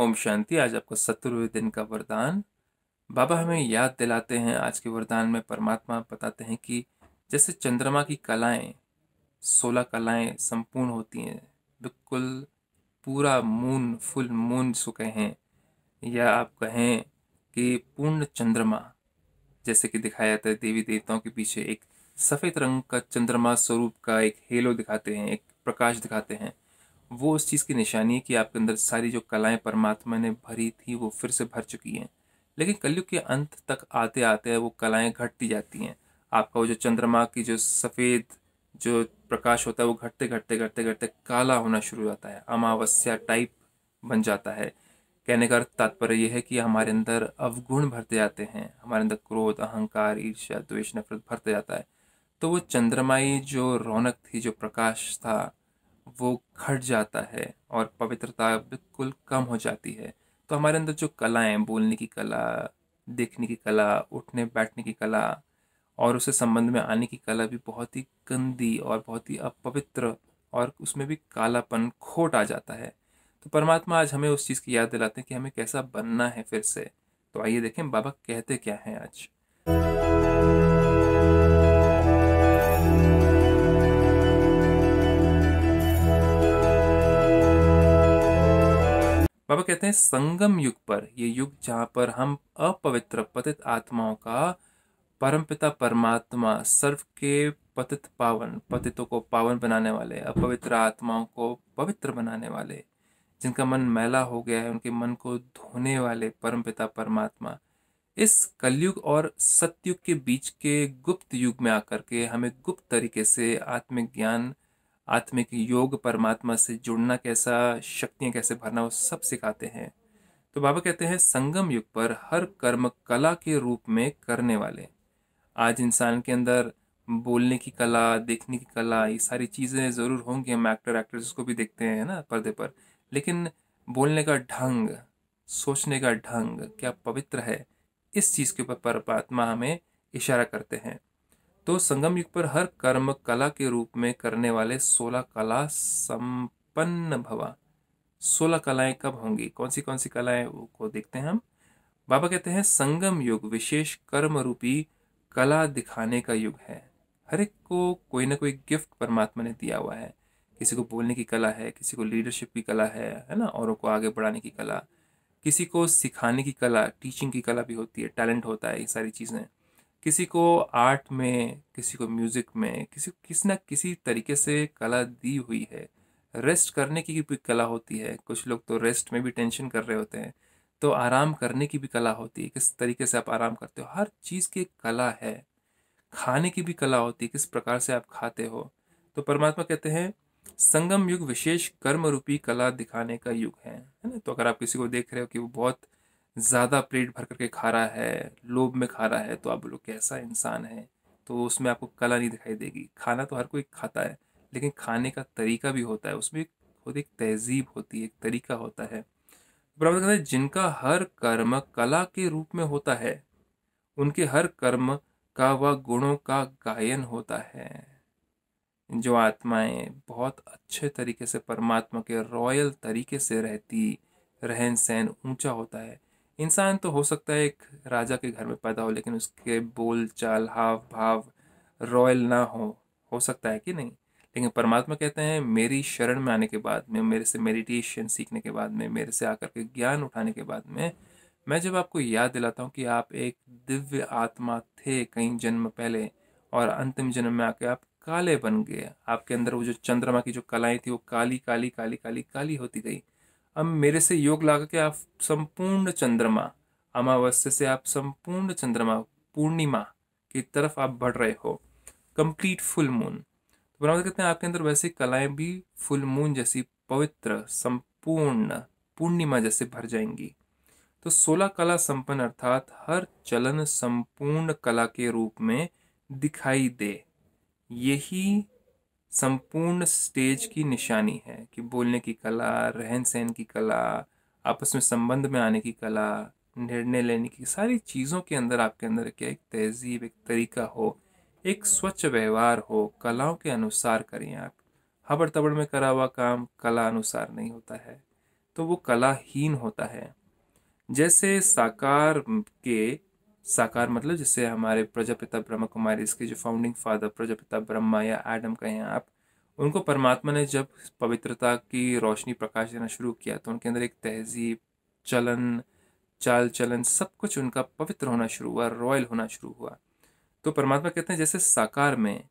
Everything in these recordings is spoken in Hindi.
ओम शांति आज आपका सत्तरवें दिन का वरदान बाबा हमें याद दिलाते हैं आज के वरदान में परमात्मा बताते हैं कि जैसे चंद्रमा की कलाएं सोलह कलाएं संपूर्ण होती हैं बिल्कुल पूरा मून फुल मून जिसको कहें या आप कहें कि पूर्ण चंद्रमा जैसे कि दिखाया जाता है देवी देवताओं के पीछे एक सफ़ेद रंग का चंद्रमा स्वरूप का एक हेलो दिखाते हैं एक प्रकाश दिखाते हैं वो उस चीज़ की निशानी है कि आपके अंदर सारी जो कलाएं परमात्मा ने भरी थी वो फिर से भर चुकी हैं लेकिन कलयुग के अंत तक आते आते वो कलाएं घटती जाती हैं आपका वो जो चंद्रमा की जो सफ़ेद जो प्रकाश होता है वो घटते घटते घटते घटते काला होना शुरू हो जाता है अमावस्या टाइप बन जाता है कहने का तात्पर्य यह है कि हमारे अंदर अवगुण भरते जाते हैं हमारे अंदर क्रोध अहंकार ईर्ष्या द्वेष नफरत भरते जाता है तो वो चंद्रमाई जो रौनक थी जो प्रकाश था वो घट जाता है और पवित्रता बिल्कुल कम हो जाती है तो हमारे अंदर जो कलाएं बोलने की कला देखने की कला उठने बैठने की कला और उसे संबंध में आने की कला भी बहुत ही गंदी और बहुत ही अपवित्र और उसमें भी कालापन खोट आ जाता है तो परमात्मा आज हमें उस चीज़ की याद दिलाते हैं कि हमें कैसा बनना है फिर से तो आइए देखें बाबा कहते क्या हैं आज बाबा कहते हैं संगम युग पर ये युग जहाँ पर हम अपवित्र पतित आत्माओं का परमपिता परमात्मा सर्व के पतित पावन पतितों को पावन बनाने वाले अपवित्र आत्माओं को पवित्र बनाने वाले जिनका मन मैला हो गया है उनके मन को धोने वाले परमपिता परमात्मा इस कलयुग और सत्युग के बीच के गुप्त युग में आकर के हमें गुप्त तरीके से आत्मिक ज्ञान आत्मिक योग परमात्मा से जुड़ना कैसा शक्तियाँ कैसे भरना वो सब सिखाते हैं तो बाबा कहते हैं संगम युग पर हर कर्म कला के रूप में करने वाले आज इंसान के अंदर बोलने की कला देखने की कला ये सारी चीज़ें ज़रूर होंगी हम एक्टर एक्ट्रेस को भी देखते हैं ना पर्दे पर लेकिन बोलने का ढंग सोचने का ढंग क्या पवित्र है इस चीज़ के ऊपर परमात्मा हमें इशारा करते हैं तो संगम युग पर हर कर्म कला के रूप में करने वाले सोलह कला संपन्न भवा सोलह कलाएं कब होंगी कौन सी कौन सी कलाएं को देखते हैं हम बाबा कहते हैं संगम युग विशेष कर्म रूपी कला दिखाने का युग है हर एक को कोई ना कोई गिफ्ट परमात्मा ने दिया हुआ है किसी को बोलने की कला है किसी को लीडरशिप की कला है है ना औरों को आगे बढ़ाने की कला किसी को सिखाने की कला टीचिंग की कला भी होती है टैलेंट होता है ये सारी चीज़ें किसी को आर्ट में किसी को म्यूज़िक में किसी को किसी ना किसी तरीके से कला दी हुई है रेस्ट करने की भी कला होती है कुछ लोग तो रेस्ट में भी टेंशन कर रहे होते हैं तो आराम करने की भी कला होती है किस तरीके से आप आराम करते हो हर चीज़ की कला है खाने की भी कला होती है किस प्रकार से आप खाते हो तो परमात्मा कहते हैं संगम युग विशेष कर्म रूपी कला दिखाने का युग है है ना तो अगर आप किसी को देख रहे हो कि वो बहुत ज़्यादा प्लेट भर करके खा रहा है लोभ में खा रहा है तो आप बोलो कैसा इंसान है तो उसमें आपको कला नहीं दिखाई देगी खाना तो हर कोई खाता है लेकिन खाने का तरीका भी होता है उसमें खुद एक तहजीब होती है एक तरीका होता है ब्राह्मण कहते हैं जिनका हर कर्म कला के रूप में होता है उनके हर कर्म का व गुणों का गायन होता है जो आत्माएं बहुत अच्छे तरीके से परमात्मा के रॉयल तरीके से रहती रहन सहन ऊंचा होता है इंसान तो हो सकता है एक राजा के घर में पैदा हो लेकिन उसके बोल चाल हाव भाव रॉयल ना हो हो सकता है कि नहीं लेकिन परमात्मा कहते हैं मेरी शरण में आने के बाद में मेरे से मेडिटेशन सीखने के बाद में मेरे से आकर के ज्ञान उठाने के बाद में मैं जब आपको याद दिलाता हूँ कि आप एक दिव्य आत्मा थे कई जन्म पहले और अंतिम जन्म में आके आप काले बन गए आपके अंदर वो जो चंद्रमा की जो कलाएं थी वो काली काली काली काली काली होती गई अब मेरे से योग लगा के आप संपूर्ण चंद्रमा अमावस्या से आप संपूर्ण चंद्रमा पूर्णिमा की तरफ आप बढ़ रहे हो कंप्लीट फुल मून तो ब्रह्मा कहते हैं आपके अंदर वैसी कलाएं भी फुल मून जैसी पवित्र संपूर्ण पूर्णिमा जैसे भर जाएंगी तो सोलह कला संपन्न अर्थात हर चलन संपूर्ण कला के रूप में दिखाई दे यही संपूर्ण स्टेज की निशानी है कि बोलने की कला रहन सहन की कला आपस में संबंध में आने की कला निर्णय लेने की सारी चीज़ों के अंदर आपके अंदर क्या एक तहजीब एक तरीका हो एक स्वच्छ व्यवहार हो कलाओं के अनुसार करें आप हबड़ तबड़ में करा हुआ काम कला अनुसार नहीं होता है तो वो कलाहीन होता है जैसे साकार के साकार मतलब जिससे हमारे प्रजापिता ब्रह्म कुमारी इसके जो फाउंडिंग फादर प्रजापिता ब्रह्मा या एडम कहें आप उनको परमात्मा ने जब पवित्रता की रोशनी प्रकाश देना शुरू किया तो उनके अंदर एक तहजीब चलन चाल चलन सब कुछ उनका पवित्र होना शुरू हुआ रॉयल होना शुरू हुआ तो परमात्मा कहते हैं जैसे साकार में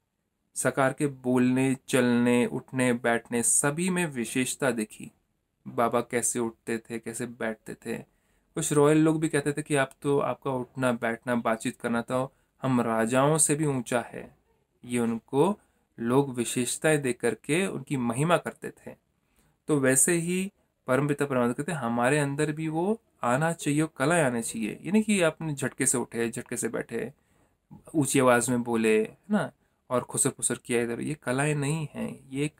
साकार के बोलने चलने उठने बैठने सभी में विशेषता दिखी बाबा कैसे उठते थे कैसे बैठते थे कुछ रॉयल लोग भी कहते थे कि आप तो आपका उठना बैठना बातचीत करना तो हम राजाओं से भी ऊंचा है ये उनको लोग विशेषताएं दे करके उनकी महिमा करते थे तो वैसे ही परम पिता परमात्मा कहते हमारे अंदर भी वो आना चाहिए कला आना चाहिए यानी कि आपने झटके से उठे झटके से बैठे ऊंची आवाज़ में बोले है ना और खुसर खुसर किया इधर ये कलाएं नहीं हैं ये एक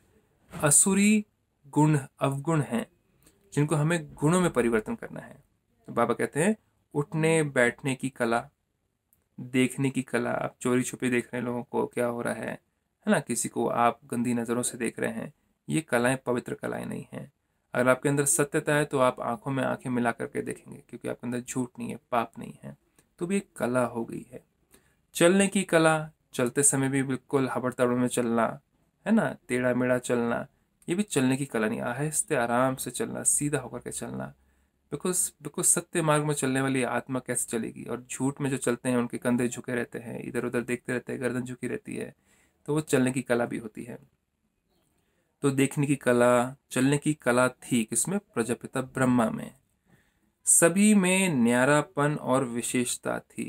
असुरी गुण अवगुण हैं जिनको हमें गुणों में परिवर्तन करना है तो बाबा कहते हैं उठने बैठने की कला देखने की कला आप चोरी छुपे देख रहे हैं लोगों को क्या हो रहा है है ना किसी को आप गंदी नज़रों से देख रहे हैं ये कलाएं पवित्र कलाएं नहीं हैं अगर आपके अंदर सत्यता है तो आप आंखों में आंखें मिला करके देखेंगे क्योंकि आपके अंदर झूठ नहीं है पाप नहीं है तो भी एक कला हो गई है चलने की कला चलते समय भी बिल्कुल हबड़ तबड़ में चलना है ना टेढ़ा मेढ़ा चलना ये भी चलने की कला नहीं आहिस्ते आराम से चलना सीधा होकर के चलना बिकॉज बिकॉज सत्य मार्ग में चलने वाली आत्मा कैसे चलेगी और झूठ में जो चलते हैं उनके कंधे झुके रहते हैं इधर उधर देखते रहते हैं गर्दन झुकी रहती है तो वो चलने की कला भी होती है तो देखने की कला चलने की कला थी किसमें प्रजापिता ब्रह्मा में सभी में न्यारापन और विशेषता थी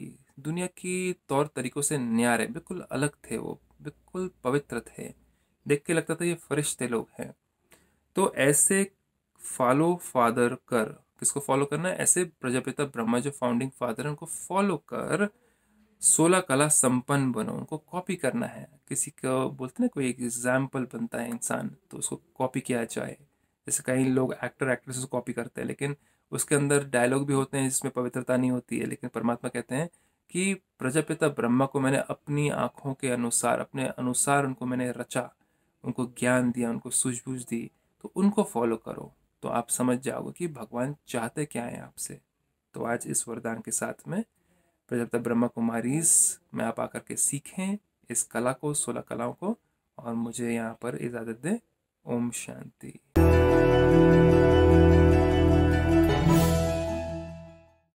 दुनिया की तौर तरीकों से न्यारे बिल्कुल अलग थे वो बिल्कुल पवित्र थे देख के लगता था ये फरिश्ते लोग हैं तो ऐसे फॉलो फादर कर किसको फॉलो करना है ऐसे प्रजापिता ब्रह्मा जो फाउंडिंग फादर हैं उनको फॉलो कर सोलह कला संपन्न बनो उनको कॉपी करना है किसी को बोलते ना कोई एक एग्जाम्पल बनता है इंसान तो उसको कॉपी किया जाए जैसे कई लोग एक्टर को कॉपी करते हैं लेकिन उसके अंदर डायलॉग भी होते हैं जिसमें पवित्रता नहीं होती है लेकिन परमात्मा कहते हैं कि प्रजापिता ब्रह्मा को मैंने अपनी आँखों के अनुसार अपने अनुसार उनको मैंने रचा उनको ज्ञान दिया उनको सूझबूझ दी तो उनको फॉलो करो तो आप समझ जाओगे कि भगवान चाहते क्या है आपसे तो आज इस वरदान के साथ में प्रजापता ब्रह्मा कुमारी में आप आकर के सीखें इस कला को सोलह कलाओं को और मुझे यहाँ पर इजाज़त दें ओम शांति